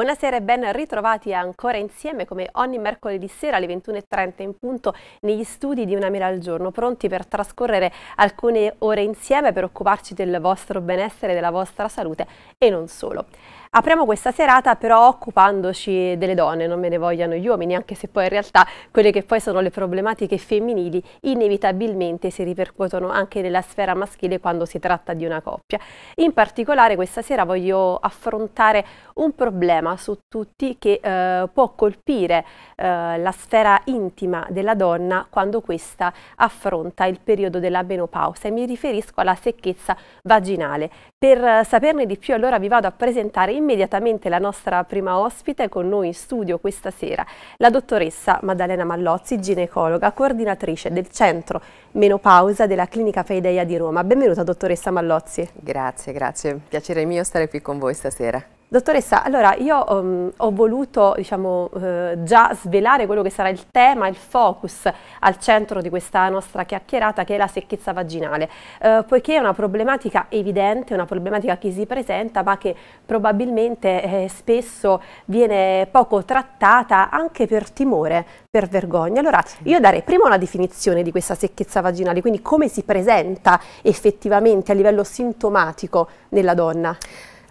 Buonasera e ben ritrovati ancora insieme come ogni mercoledì sera alle 21.30 in punto negli studi di Una Mela al Giorno, pronti per trascorrere alcune ore insieme per occuparci del vostro benessere, della vostra salute e non solo. Apriamo questa serata però occupandoci delle donne, non me ne vogliano gli uomini, anche se poi in realtà quelle che poi sono le problematiche femminili inevitabilmente si ripercuotono anche nella sfera maschile quando si tratta di una coppia. In particolare questa sera voglio affrontare un problema su tutti che eh, può colpire eh, la sfera intima della donna quando questa affronta il periodo della menopausa e mi riferisco alla secchezza vaginale. Per eh, saperne di più allora vi vado a presentare immediatamente la nostra prima ospite con noi in studio questa sera, la dottoressa Maddalena Mallozzi, ginecologa, coordinatrice del centro menopausa della clinica Feideia di Roma. Benvenuta dottoressa Mallozzi. Grazie, grazie. Piacere mio stare qui con voi stasera. Dottoressa, allora io um, ho voluto diciamo, eh, già svelare quello che sarà il tema, il focus al centro di questa nostra chiacchierata che è la secchezza vaginale, eh, poiché è una problematica evidente, una problematica che si presenta ma che probabilmente eh, spesso viene poco trattata anche per timore, per vergogna. Allora io darei prima una definizione di questa secchezza vaginale, quindi come si presenta effettivamente a livello sintomatico nella donna.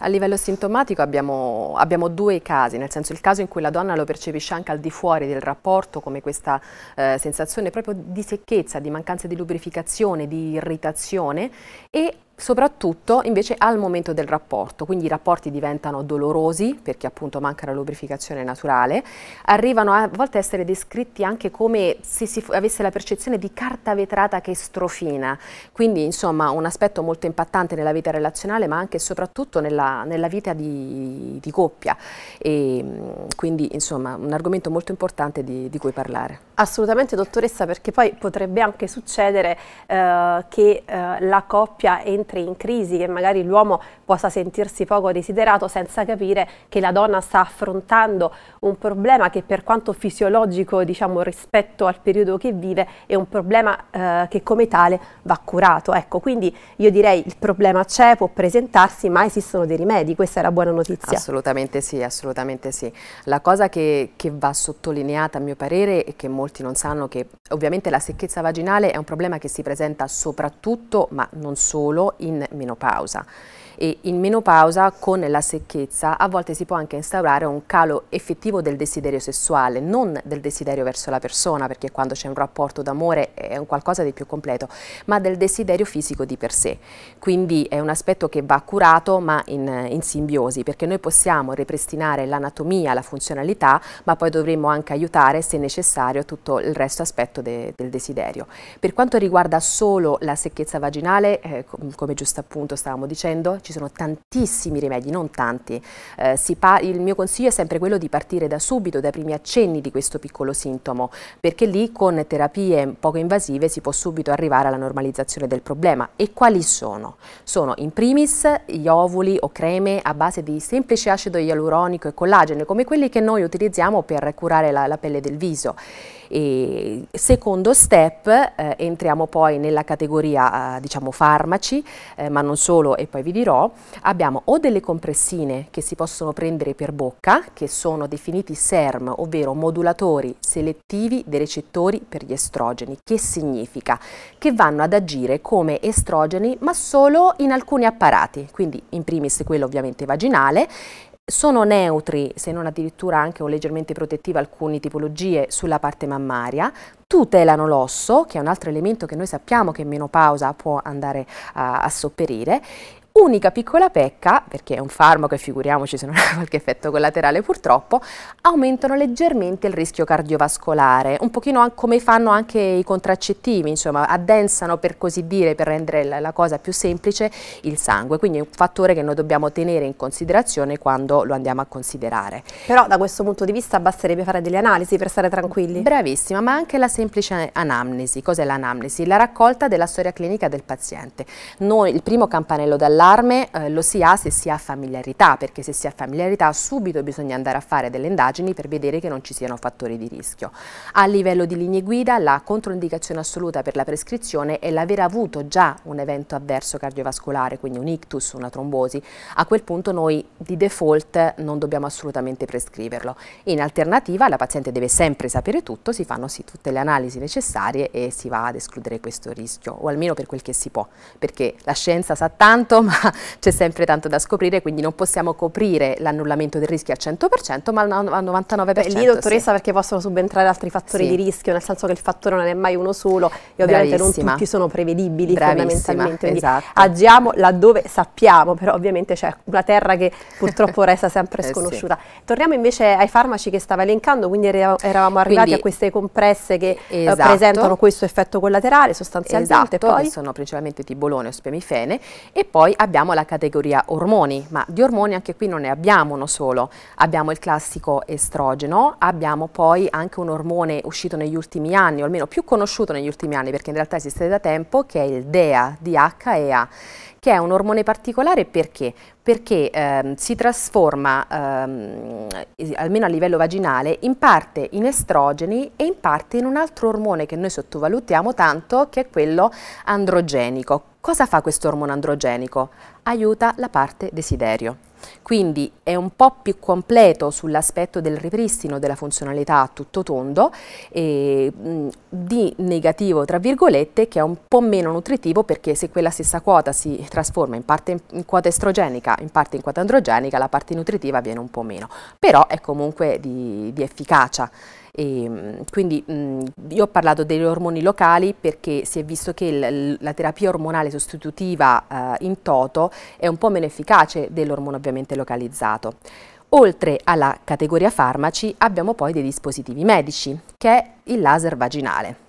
A livello sintomatico abbiamo, abbiamo, due casi, nel senso il caso in cui la donna lo percepisce anche al di fuori del rapporto come questa eh, sensazione proprio di secchezza, di mancanza di lubrificazione, di irritazione e soprattutto invece al momento del rapporto, quindi i rapporti diventano dolorosi perché appunto manca la lubrificazione naturale, arrivano a volte a essere descritti anche come se si avesse la percezione di carta vetrata che strofina, quindi insomma un aspetto molto impattante nella vita relazionale ma anche e soprattutto nella, nella vita di, di, coppia e quindi insomma un argomento molto importante di, di, cui parlare. Assolutamente dottoressa perché poi potrebbe anche succedere eh, che eh, la coppia entra entri in crisi, che magari l'uomo possa sentirsi poco desiderato senza capire che la donna sta affrontando un problema che per quanto fisiologico diciamo, rispetto al periodo che vive è un problema eh, che come tale va curato. Ecco, quindi io direi il problema c'è, può presentarsi, ma esistono dei rimedi, questa è la buona notizia. Assolutamente sì, assolutamente sì. La cosa che, che va sottolineata a mio parere e che molti non sanno che ovviamente la secchezza vaginale è un problema che si presenta soprattutto, ma non solo, in menopausa e in menopausa con la secchezza a volte si può anche instaurare un calo effettivo del desiderio sessuale, non del desiderio verso la persona, perché quando c'è un rapporto d'amore è un qualcosa di più completo, ma del desiderio fisico di per sé. Quindi è un aspetto che va curato ma in, in simbiosi, perché noi possiamo ripristinare l'anatomia, la funzionalità, ma poi dovremmo anche aiutare, se necessario, tutto il resto aspetto de, del desiderio. Per quanto riguarda solo la secchezza vaginale, eh, com come giusto appunto stavamo dicendo, ci sono tantissimi rimedi, non tanti. Eh, il mio consiglio è sempre quello di partire da subito, dai primi accenni di questo piccolo sintomo, perché lì con terapie poco invasive si può subito arrivare alla normalizzazione del problema. E quali sono? Sono in primis gli ovuli o creme a base di semplice acido ialuronico e collagene, come quelli che noi utilizziamo per curare la, la pelle del viso. E secondo step eh, entriamo poi nella categoria eh, diciamo farmaci, eh, ma non solo e poi vi dirò abbiamo o delle compressine che si possono prendere per bocca, che sono definiti SERM, ovvero modulatori selettivi dei recettori per gli estrogeni, che significa che vanno ad agire come estrogeni ma solo in alcuni apparati, quindi in primis quello ovviamente vaginale sono neutri, se non addirittura anche o leggermente protettive alcune tipologie sulla parte mammaria, tutelano l'osso, che è un altro elemento che noi sappiamo che in menopausa può andare a, a sopperire, Unica piccola pecca, perché è un farmaco e figuriamoci se non ha qualche effetto collaterale purtroppo, aumentano leggermente il rischio cardiovascolare, un pochino come fanno anche i contraccettivi, insomma addensano per così dire, per rendere la cosa più semplice, il sangue, quindi è un fattore che noi dobbiamo tenere in considerazione quando lo andiamo a considerare. Però da questo punto di vista basterebbe fare delle analisi per stare tranquilli? Bravissima, ma anche la semplice anamnesi. Cos'è l'anamnesi? La raccolta della storia clinica del paziente. Noi, il primo campanello d'allarme allarme eh, lo si ha se si ha familiarità, perché se si ha familiarità subito bisogna andare a fare delle indagini per vedere che non ci siano fattori di rischio. A livello di linee guida la controindicazione assoluta per la prescrizione è l'aver avuto già un evento avverso cardiovascolare, quindi un ictus, una trombosi. A quel punto noi di default non dobbiamo assolutamente prescriverlo. In alternativa la paziente deve sempre sapere tutto, si fanno sì, tutte le analisi necessarie e si va ad escludere questo rischio, o almeno per quel che si può, perché la scienza sa tanto ma c'è sempre tanto da scoprire, quindi non possiamo coprire l'annullamento del rischio al 100%, ma al 99%. Beh, lì, dottoressa, sì. perché possono subentrare altri fattori sì. di rischio, nel senso che il fattore non è mai uno solo e ovviamente Bravissima. non tutti sono prevedibili Bravissima, fondamentalmente. Quindi esatto. agiamo laddove sappiamo, però ovviamente c'è una terra che purtroppo resta sempre sconosciuta. Eh sì. Torniamo invece ai farmaci che stava elencando, quindi eravamo arrivati quindi, a queste compresse che eh, esatto. presentano questo effetto collaterale sostanzialmente. Esatto, poi, sono principalmente tibolone o spemifene e poi abbiamo la categoria ormoni, ma di ormoni anche qui non ne abbiamo uno solo. Abbiamo il classico estrogeno, abbiamo poi anche un ormone uscito negli ultimi anni, o almeno più conosciuto negli ultimi anni, perché in realtà esiste da tempo, che è il DEA, DHEA che è un ormone particolare perché? Perché ehm, si trasforma, ehm, almeno a livello vaginale, in parte in estrogeni e in parte in un altro ormone che noi sottovalutiamo tanto, che è quello androgenico. Cosa fa questo ormone androgenico? Aiuta la parte desiderio. Quindi è un po' più completo sull'aspetto del ripristino della funzionalità a tutto tondo, e, mm, di negativo tra virgolette che è un po' meno nutritivo perché se quella stessa quota si trasforma in parte in, in quota estrogenica, in parte in quota androgenica, la parte nutritiva viene un po' meno, però è comunque di, di efficacia. E, quindi mh, io ho parlato degli ormoni locali perché si è visto che la terapia ormonale sostitutiva eh, in toto è un po' meno efficace dell'ormone ovviamente localizzato. Oltre alla categoria farmaci abbiamo poi dei dispositivi medici, che è il laser vaginale.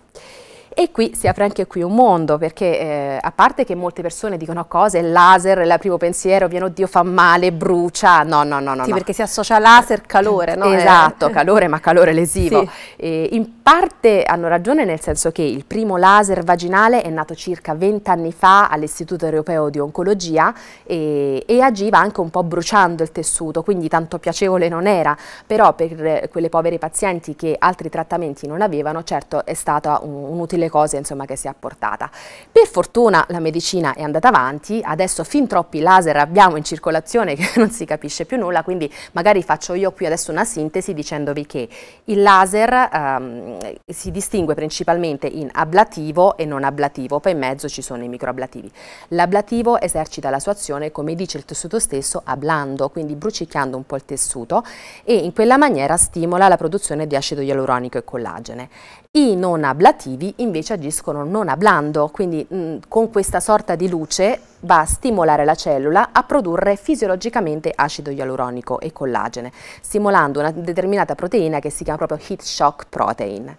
E qui si apre anche qui un mondo, perché eh, a parte che molte persone dicono cose, laser, il primo pensiero viene oddio fa male, brucia, no, no, no. no sì, no. perché si associa laser, calore, no? Esatto, eh. calore, ma calore lesivo. Sì. Eh, in parte hanno ragione nel senso che il primo laser vaginale è nato circa 20 anni fa all'Istituto Europeo di Oncologia e, e agiva anche un po' bruciando il tessuto, quindi tanto piacevole non era, però per quelle povere pazienti che altri trattamenti non avevano, certo è stata un, un utile le cose insomma, che si è apportata. Per fortuna la medicina è andata avanti, adesso fin troppi laser abbiamo in circolazione che non si capisce più nulla, quindi magari faccio io qui adesso una sintesi dicendovi che il laser ehm, si distingue principalmente in ablativo e non ablativo, poi in mezzo ci sono i microablativi. L'ablativo esercita la sua azione, come dice il tessuto stesso, ablando, quindi brucicchiando un po' il tessuto e in quella maniera stimola la produzione di acido ialuronico e collagene. I non ablativi invece agiscono non ablando, quindi mh, mm, con questa sorta di luce va a stimolare la cellula a produrre fisiologicamente acido ialuronico e collagene, stimolando una determinata proteina che si chiama proprio heat shock protein.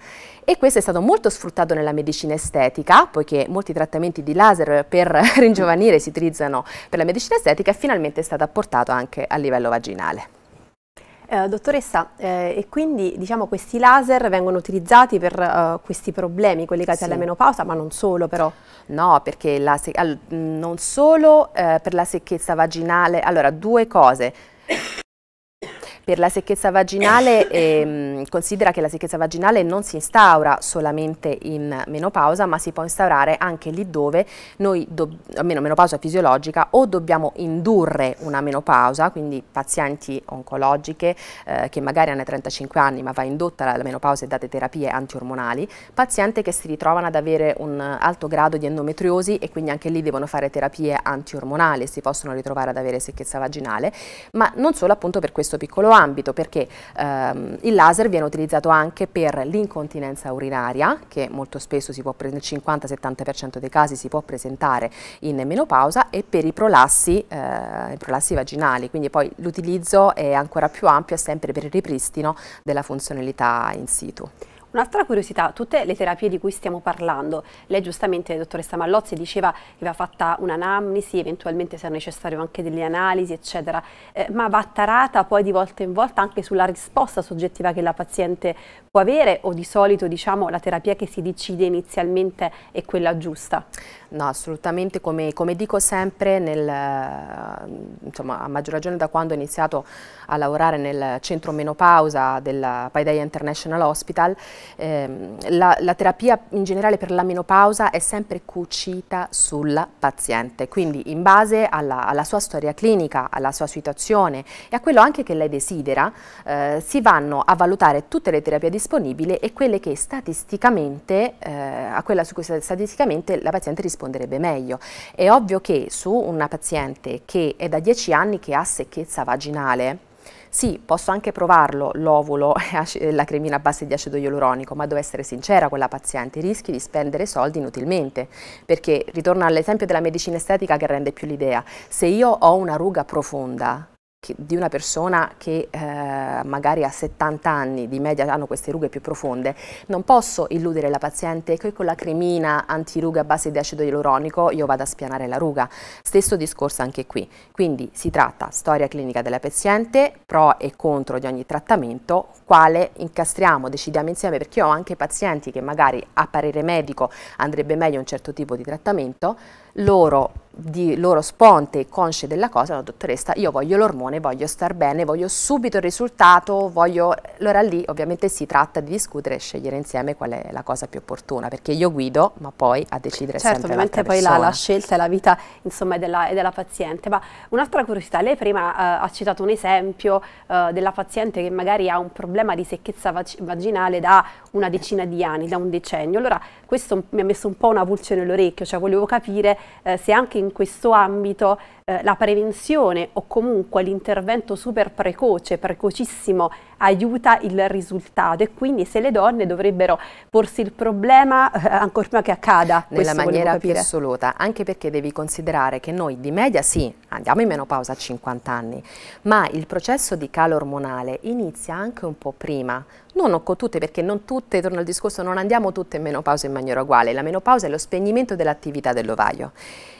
E questo è stato molto sfruttato nella medicina estetica, poiché molti trattamenti di laser per ringiovanire si utilizzano per la medicina estetica e finalmente è stato apportato anche a livello vaginale. Eh, dottoressa, eh, e quindi diciamo questi laser vengono utilizzati per eh, questi problemi, quelli legati sì. alla menopausa, ma non solo però? No, perché non solo eh, per la secchezza vaginale, allora due cose. Per la secchezza vaginale ehm, considera che la secchezza vaginale non si instaura solamente in menopausa ma si può instaurare anche lì dove noi, almeno menopausa fisiologica, o dobbiamo indurre una menopausa, quindi pazienti oncologiche eh, che magari hanno 35 anni ma va indotta la, menopausa e date terapie antiormonali, paziente che si ritrovano ad avere un alto grado di endometriosi e quindi anche lì devono fare terapie antiormonali e si possono ritrovare ad avere secchezza vaginale, ma non solo appunto per questo piccolo anno ambito perché ehm, il laser viene utilizzato anche per l'incontinenza urinaria che molto spesso si può nel 50-70% dei casi si può presentare in menopausa e per i prolassi, eh, i prolassi vaginali, quindi poi l'utilizzo è ancora più ampio e sempre per il ripristino della funzionalità in situ. Un'altra curiosità, tutte le terapie di cui stiamo parlando, lei giustamente, dottoressa Mallozzi, diceva che aveva fatta un'anamnesi, eventualmente se necessario anche delle analisi, eccetera, eh, ma va tarata poi di volta in volta anche sulla risposta soggettiva che la paziente può avere o di solito diciamo, la terapia che si decide inizialmente è quella giusta? No, assolutamente, come, come dico sempre, nel, eh, insomma, a maggior ragione da quando ho iniziato a lavorare nel centro menopausa del Paideia International Hospital, ehm, la, la terapia in generale per la menopausa è sempre cucita sulla paziente, quindi in base alla, alla, sua storia clinica, alla sua situazione e a quello anche che lei desidera, eh, si vanno a valutare tutte le terapie disponibili disponibile e quelle che statisticamente, eh, a quella su cui statisticamente la paziente risponderebbe meglio. È ovvio che su una paziente che è da 10 anni che ha secchezza vaginale, sì, posso anche provarlo l'ovulo e la cremina a base di acido ialuronico, ma devo essere sincera con la paziente, rischi di spendere soldi inutilmente, perché ritorno all'esempio della medicina estetica che rende più l'idea. Se io ho una ruga profonda, di una persona che eh, magari ha 70 anni di media hanno queste rughe più profonde, non posso illudere la paziente che con la cremina antiruga a base di acido ialuronico io vado a spianare la ruga. Stesso discorso anche qui. Quindi si tratta storia clinica della paziente, pro e contro di ogni trattamento, quale incastriamo, decidiamo insieme perché ho anche pazienti che magari a parere medico andrebbe meglio un certo tipo di trattamento, loro di loro sponte e consce della cosa, la dottoressa, io voglio l'ormone, voglio star bene, voglio subito il risultato, voglio... Allora lì ovviamente si tratta di discutere e scegliere insieme qual è la cosa più opportuna, perché io guido, ma poi a decidere certo, sempre l'altra Certo, ovviamente poi la, la, scelta è la vita insomma, è, della, è della paziente, ma un'altra curiosità, lei prima eh, ha citato un esempio eh, della paziente che magari ha un problema di secchezza vaginale da una decina di anni, da un decennio, allora questo mi ha messo un po' una pulce nell'orecchio, cioè volevo capire eh, se anche in questo ambito eh, la prevenzione o comunque l'intervento super precoce, precocissimo, aiuta il risultato e quindi se le donne dovrebbero porsi il problema eh, ancora prima che accada. Nella maniera più assoluta, anche perché devi considerare che noi di media sì, andiamo in menopausa a 50 anni, ma il processo di calo ormonale inizia anche un po' prima, non con tutte perché non tutte, torno al discorso, non andiamo tutte in menopausa in maniera uguale, la menopausa è lo spegnimento dell'attività dell'ovaio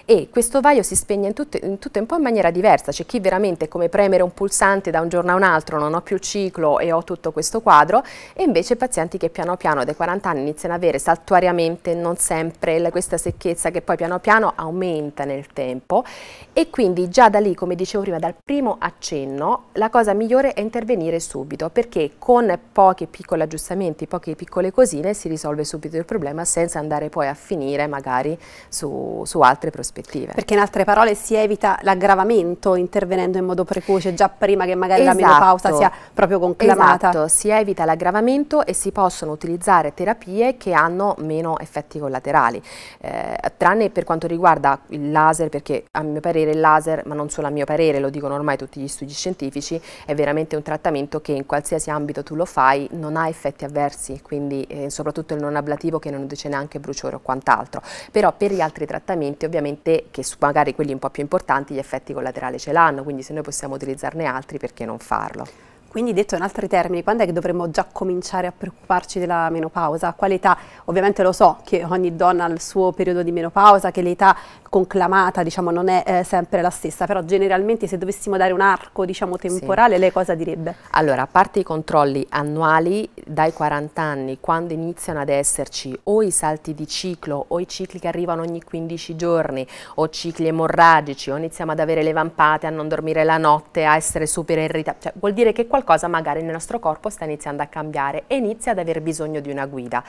e questo vaio si spegne in, tutto, in tutto un po' in maniera diversa, c'è chi veramente è come premere un pulsante da un giorno a un altro non ho più il ciclo e ho tutto questo quadro e invece pazienti che piano piano dai 40 anni iniziano ad avere saltuariamente, non sempre, questa secchezza che poi piano piano aumenta nel tempo e quindi già da lì, come dicevo prima, dal primo accenno la cosa migliore è intervenire subito perché con pochi piccoli aggiustamenti, poche piccole cosine si risolve subito il problema senza andare poi a finire magari su, su altre prospettive prospettive. Perché in altre parole si evita l'aggravamento intervenendo in modo precoce, già prima che magari esatto. la menopausa esatto. sia proprio conclamata. Esatto, si evita l'aggravamento e si possono utilizzare terapie che hanno meno effetti collaterali, eh, tranne per quanto riguarda il laser, perché a mio parere il laser, ma non solo a mio parere, lo dicono ormai tutti gli studi scientifici, è veramente un trattamento che in qualsiasi ambito tu lo fai non ha effetti avversi, quindi eh, soprattutto il non ablativo che non induce neanche bruciore o quant'altro. Però per gli altri trattamenti ovviamente ovviamente che su magari quelli un po' più importanti gli effetti collaterali ce l'hanno, quindi se noi possiamo utilizzarne altri perché non farlo? Quindi detto in altri termini, quando è che dovremmo già cominciare a preoccuparci della menopausa? A quale età? Ovviamente lo so che ogni donna ha il suo periodo di menopausa, che l'età conclamata diciamo, non è eh, sempre la stessa, però generalmente se dovessimo dare un arco diciamo, temporale, sì. lei cosa direbbe? Allora, a parte i controlli annuali, dai 40 anni, quando iniziano ad esserci o i salti di ciclo, o i cicli che arrivano ogni 15 giorni, o cicli emorragici, o iniziamo ad avere le vampate, a non dormire la notte, a essere super irritati, cioè, vuol dire che qualcosa qualcosa magari nel nostro corpo sta iniziando a cambiare e inizia ad aver bisogno di una guida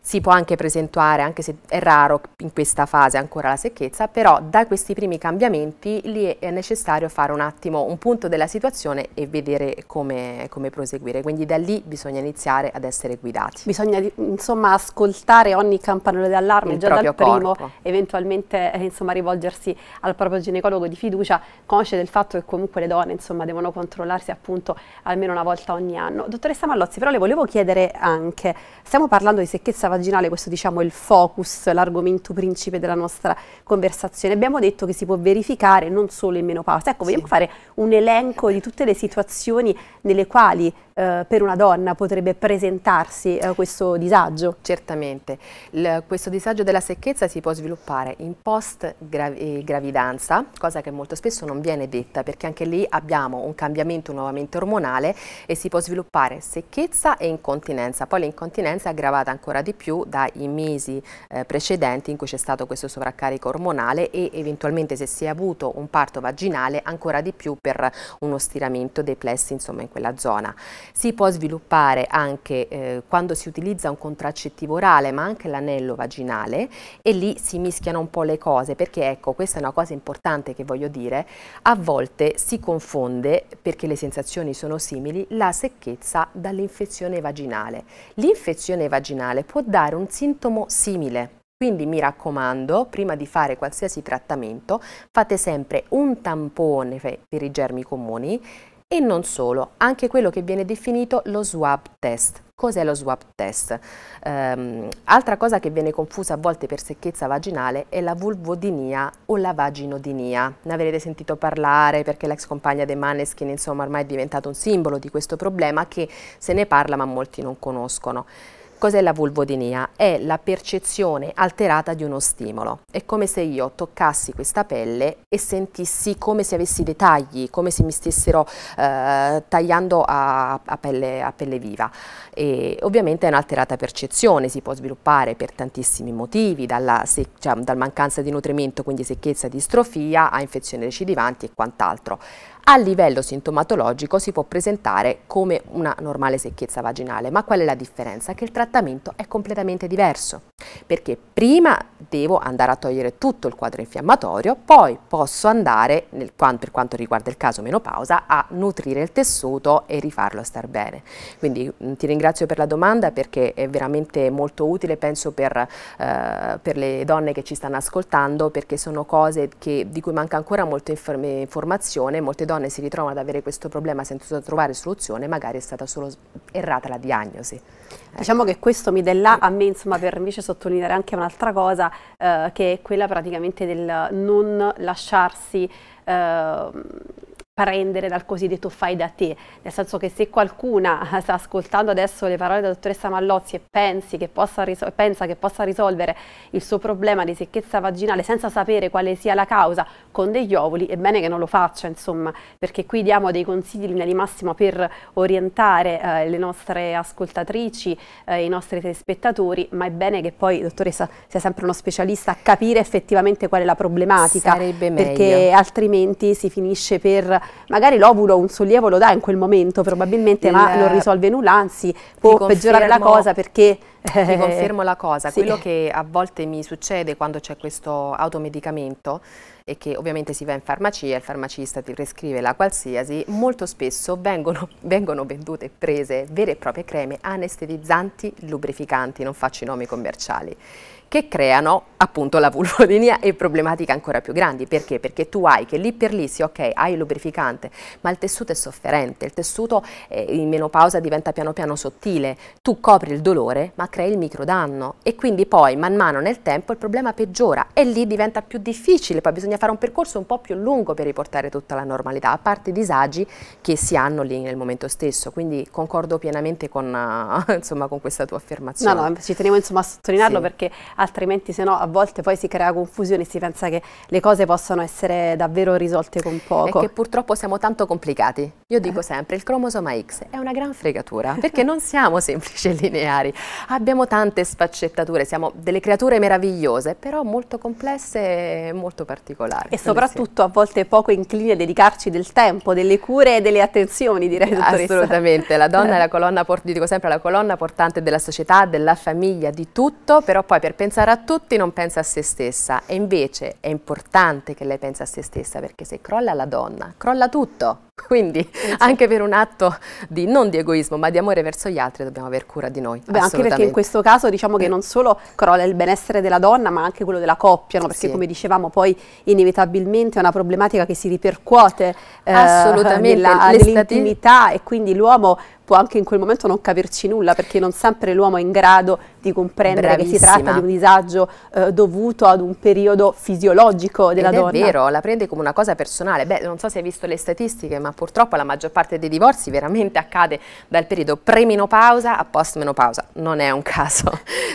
si può anche presentare, anche se è raro in questa fase ancora la secchezza, però da questi primi cambiamenti lì è necessario fare un attimo un punto della situazione e vedere come, come proseguire, quindi da lì bisogna iniziare ad essere guidati. Bisogna insomma ascoltare ogni campanello d'allarme Il già dal primo, corpo. eventualmente eh, insomma rivolgersi al proprio ginecologo di fiducia, consce del fatto che comunque le donne insomma devono controllarsi appunto almeno una volta ogni anno. Dottoressa Mallozzi però le volevo chiedere anche, stiamo parlando di secchezza vaginale, questo diciamo è il focus, l'argomento principe della nostra conversazione. Abbiamo detto che si può verificare non solo in menopausa. Ecco, vogliamo fare un elenco di tutte le situazioni nelle quali eh, per una donna potrebbe presentarsi eh, questo disagio? Certamente. Il, questo disagio della secchezza si può sviluppare in post gravi eh, gravidanza, cosa che molto spesso non viene detta perché anche lì abbiamo un cambiamento nuovamente ormonale e si può sviluppare secchezza e incontinenza. Poi l'incontinenza è aggravata ancora di più più dai mesi eh, precedenti in cui c'è stato questo sovraccarico ormonale e eventualmente se si è avuto un parto vaginale ancora di più per uno stiramento dei plessi insomma, in quella zona. Si può sviluppare anche eh, quando si utilizza un contraccettivo orale ma anche l'anello vaginale e lì si mischiano un po' le cose perché ecco questa è una cosa importante che voglio dire, a volte si confonde perché le sensazioni sono simili la secchezza dall'infezione vaginale. L'infezione vaginale può dare un sintomo simile. Quindi mi raccomando, prima di fare qualsiasi trattamento, fate sempre un tampone per i germi comuni e non solo, anche quello che viene definito lo swab test. Cos'è lo swab test? Um, altra cosa che viene confusa a volte per secchezza vaginale è la vulvodinia o la vaginodinia. Ne avrete sentito parlare perché l'ex compagna dei Maneskin insomma ormai è diventato un simbolo di questo problema che se ne parla ma molti non conoscono. Cos'è la vulvodinia? È la percezione alterata di uno stimolo. È come se io toccassi questa pelle e sentissi come se avessi dei tagli, come se mi stessero eh, tagliando a, a, pelle, a, pelle, viva. E ovviamente è un'alterata percezione, si può sviluppare per tantissimi motivi, dalla cioè, dal mancanza di nutrimento, quindi secchezza, distrofia, a infezioni recidivanti e quant'altro. A livello sintomatologico si può presentare come una normale secchezza vaginale, ma qual è la differenza? Che il trattamento è completamente diverso, perché prima devo andare a togliere tutto il quadro infiammatorio, poi posso andare, nel, per quanto riguarda il caso menopausa, a nutrire il tessuto e rifarlo star bene. Quindi mm, ti ringrazio per la domanda perché è veramente molto utile, penso per, eh, per le donne che ci stanno ascoltando, perché sono cose che, di cui manca ancora molta informazione, molte donne donne si ritrovano ad avere questo problema senza trovare soluzione, magari è stata solo errata la diagnosi. Ecco. Diciamo che questo mi dà là a me insomma, per invece sottolineare anche un'altra cosa eh, che è quella praticamente del non lasciarsi eh, prendere dal cosiddetto fai da te, nel senso che se qualcuna sta ascoltando adesso le parole della dottoressa Mallozzi e che pensa che possa risolvere il suo problema di secchezza vaginale senza sapere quale sia la causa con degli ovuli, è bene che non lo faccia, insomma, perché qui diamo dei consigli in linea di massima per orientare eh, le nostre ascoltatrici, eh, i nostri telespettatori, ma è bene che poi, dottoressa, sia sempre uno specialista a capire effettivamente qual è la problematica, Sarebbe perché meglio. altrimenti si finisce per magari l'ovulo un sollievo lo dà in quel momento probabilmente, il, ma non risolve nulla, anzi può confermo, peggiorare la cosa perché... ti eh, confermo la cosa, sì. quello che a volte mi succede quando c'è questo automedicamento e che ovviamente si va in farmacia, il farmacista ti prescrive la qualsiasi, molto spesso vengono, vengono vendute e prese vere e proprie creme anestetizzanti lubrificanti, non faccio i nomi commerciali che creano appunto la vulvodinia e problematiche ancora più grandi. Perché? Perché tu hai che lì per lì, sì ok, hai il lubrificante, ma il tessuto è sofferente, il tessuto eh, in menopausa diventa piano piano sottile, tu copri il dolore ma crei il microdanno e quindi poi man mano nel tempo il problema peggiora e lì diventa più difficile, poi bisogna fare un percorso un po' più lungo per riportare tutta la normalità, a parte i disagi che si hanno lì nel momento stesso, quindi concordo pienamente con, uh, insomma, con questa tua affermazione. No, no, ci tenevo insomma a sottolinearlo sì. perché altrimenti se no a volte poi si crea confusione e si pensa che le cose possano essere davvero risolte con poco. E che purtroppo siamo tanto complicati. Io dico eh. sempre, il cromosoma X è una gran fregatura, perché non siamo semplici e lineari, abbiamo tante sfaccettature, siamo delle creature meravigliose, però molto complesse e molto particolari. E soprattutto a volte poco incline a dedicarci del tempo, delle cure e delle attenzioni, direi, dottoressa. Assolutamente, la donna è la colonna, dico sempre, la colonna, portante della società, della famiglia, di tutto, però poi per pensare pensare a tutti non pensa a se stessa e invece è importante che lei pensi a se stessa perché se crolla la donna, crolla tutto. Quindi anche per un atto di, non di egoismo ma di amore verso gli altri dobbiamo aver cura di noi. Beh, anche perché in questo caso diciamo che mm. non solo crolla il benessere della donna ma anche quello della coppia, no? perché sì. come dicevamo poi inevitabilmente è una problematica che si ripercuote eh, nell'intimità e quindi l'uomo può anche in quel momento non capirci nulla perché non sempre l'uomo è in grado di comprendere Bravissima. che si tratta di un disagio eh, dovuto ad un periodo fisiologico della Ed donna. È vero, la prende come una cosa personale. Beh, non so se hai visto le statistiche ma ma purtroppo la maggior parte dei divorzi veramente accade dal periodo premenopausa a postmenopausa. Non è un caso,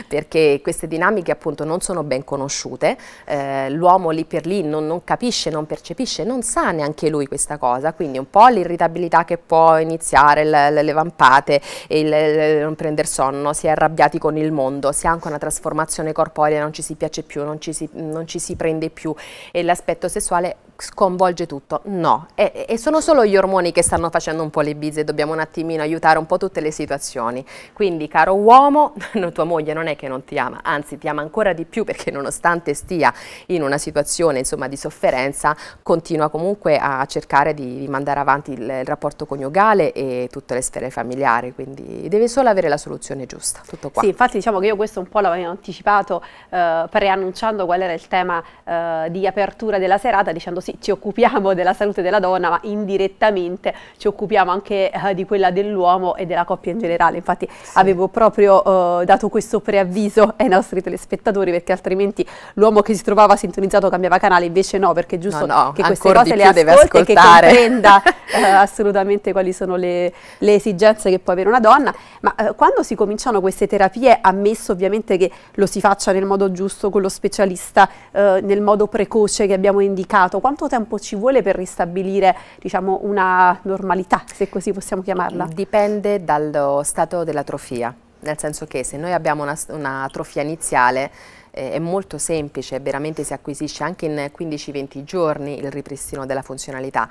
perché queste dinamiche appunto non sono ben conosciute, eh, l'uomo lì per lì non, non, capisce, non percepisce, non sa neanche lui questa cosa, quindi un po' l'irritabilità che può iniziare, le, le vampate, il, non prendere sonno, si è arrabbiati con il mondo, si ha anche una trasformazione corporea, non ci si piace più, non ci si, non ci si prende più e l'aspetto sessuale sconvolge tutto. No, e, e, sono solo gli ormoni che stanno facendo un po' le bizze, dobbiamo un attimino aiutare un po' tutte le situazioni. Quindi, caro uomo, tua moglie non è che non ti ama, anzi ti ama ancora di più perché nonostante stia in una situazione insomma, di sofferenza, continua comunque a cercare di, di mandare avanti il, il, rapporto coniugale e tutte le sfere familiari, quindi deve solo avere la soluzione giusta. Tutto qua. Sì, infatti diciamo che io questo un po' l'avevo anticipato eh, preannunciando qual era il tema eh, di apertura della serata, dicendo sì, ci occupiamo della salute della donna, ma indirettamente ci occupiamo anche eh, di quella dell'uomo e della coppia in generale. Infatti sì. avevo proprio eh, dato questo preavviso ai nostri telespettatori perché altrimenti l'uomo che si trovava sintonizzato cambiava canale, invece no, perché è giusto no, no, che queste cose le ascolti e che comprenda eh, assolutamente quali sono le, le, esigenze che può avere una donna. Ma eh, quando si cominciano queste terapie, ammesso ovviamente che lo si faccia nel modo giusto, con lo specialista, eh, nel modo precoce che abbiamo indicato, quando quanto tempo ci vuole per ristabilire diciamo, una normalità, se così possiamo chiamarla? Dipende dallo stato dell'atrofia, nel senso che se noi abbiamo un'atrofia una iniziale eh, è molto semplice, veramente si acquisisce anche in 15-20 giorni il ripristino della funzionalità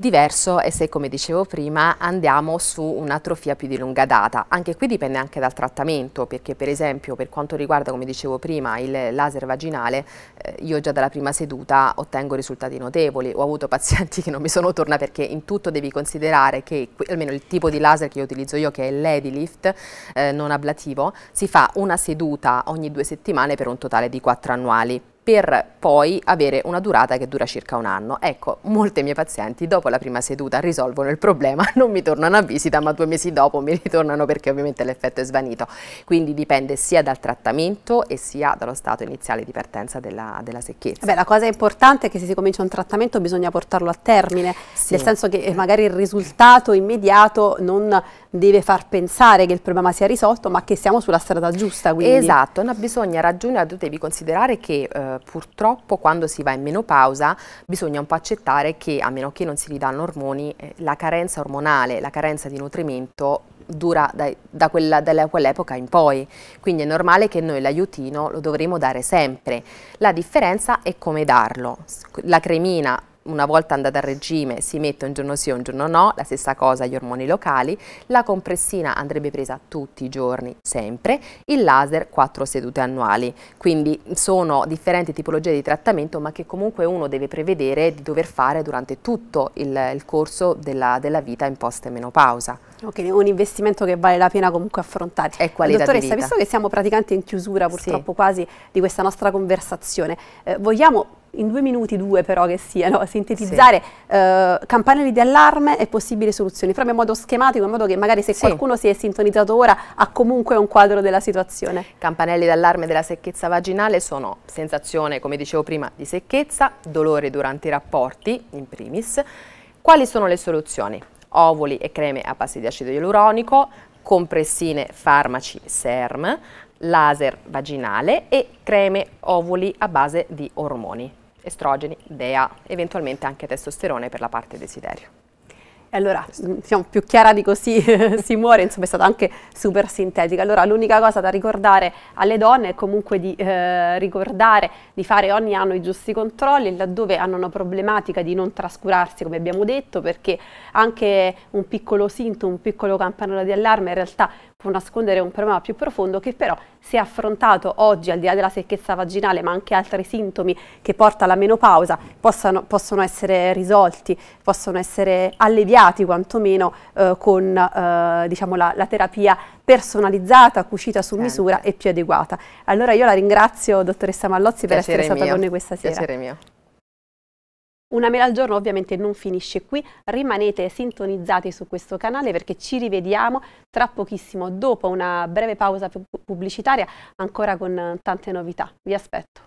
Diverso è se, come dicevo prima, andiamo su un'atrofia più di lunga data. Anche qui dipende anche dal trattamento, perché per esempio per quanto riguarda, come dicevo prima, il laser vaginale, eh, io già dalla prima seduta ottengo risultati notevoli. Ho avuto pazienti che non mi sono torna perché in tutto devi considerare che, almeno il tipo di laser che io utilizzo io, che è l'Edi Lift, eh, non ablativo, si fa una seduta ogni due settimane per un totale di quattro annuali per poi avere una durata che dura circa un anno. Ecco, molte mie pazienti dopo la prima seduta risolvono il problema, non mi tornano a visita, ma due mesi dopo mi ritornano perché ovviamente l'effetto è svanito. Quindi dipende sia dal trattamento e sia dallo stato iniziale di partenza della, della secchezza. Beh, la cosa importante è che se si comincia un trattamento bisogna portarlo a termine, sì. nel senso che eh, magari il risultato immediato non deve far pensare che il problema sia risolto, ma che siamo sulla strada giusta. Quindi. Esatto, no, bisogna raggiungere, tu devi considerare che eh, purtroppo quando si va in menopausa bisogna un po' accettare che a meno che non si ridanno ormoni, eh, la carenza ormonale, la carenza di nutrimento dura da, da quell'epoca in poi, quindi è normale che noi l'aiutino lo dovremo dare sempre. La differenza è come darlo, la cremina una volta andata a regime si mette un giorno sì e un giorno no, la stessa cosa gli ormoni locali, la compressina andrebbe presa tutti i giorni, sempre, il laser quattro sedute annuali, quindi sono differenti tipologie di trattamento ma che comunque uno deve prevedere di dover fare durante tutto il, il corso della, della vita in post menopausa. Ok, un investimento che vale la pena comunque affrontare. È qualità Dottoressa, visto che siamo praticamente in chiusura purtroppo sì. quasi di questa nostra conversazione, eh, vogliamo in due minuti, due però che siano, sintetizzare sì. uh, campanelli di allarme e possibili soluzioni, proprio in modo schematico, in modo che magari se sì. qualcuno si è sintonizzato ora ha comunque un quadro della situazione. Campanelli d'allarme della secchezza vaginale sono sensazione, come dicevo prima, di secchezza, dolore durante i rapporti, in primis. Quali sono le soluzioni? Ovuli e creme a base di acido ialuronico, compressine, farmaci, SERM, laser vaginale e creme ovuli a base di ormoni estrogeni, DEA, eventualmente anche testosterone per la parte desiderio. Allora, diciamo, più chiara di così si muore, insomma è stata anche super sintetica. Allora l'unica cosa da ricordare alle donne è comunque di eh, ricordare di fare ogni anno i giusti controlli laddove hanno una problematica di non trascurarsi, come abbiamo detto, perché anche un piccolo sintomo, un piccolo campanello di allarme in realtà può nascondere un problema più profondo che però se affrontato oggi al di là della secchezza vaginale ma anche altri sintomi che porta alla menopausa possano, possono essere risolti, possono essere alleviati quantomeno eh, con eh, diciamo la, la, terapia personalizzata, cucita su misura certo. e più adeguata. Allora io la ringrazio dottoressa Mallozzi Piacere per essere stata mio. con noi questa sera. Piacere mio. Una mela al giorno ovviamente non finisce qui, rimanete sintonizzati su questo canale perché ci rivediamo tra pochissimo, dopo una breve pausa pubblicitaria, ancora con tante novità. Vi aspetto.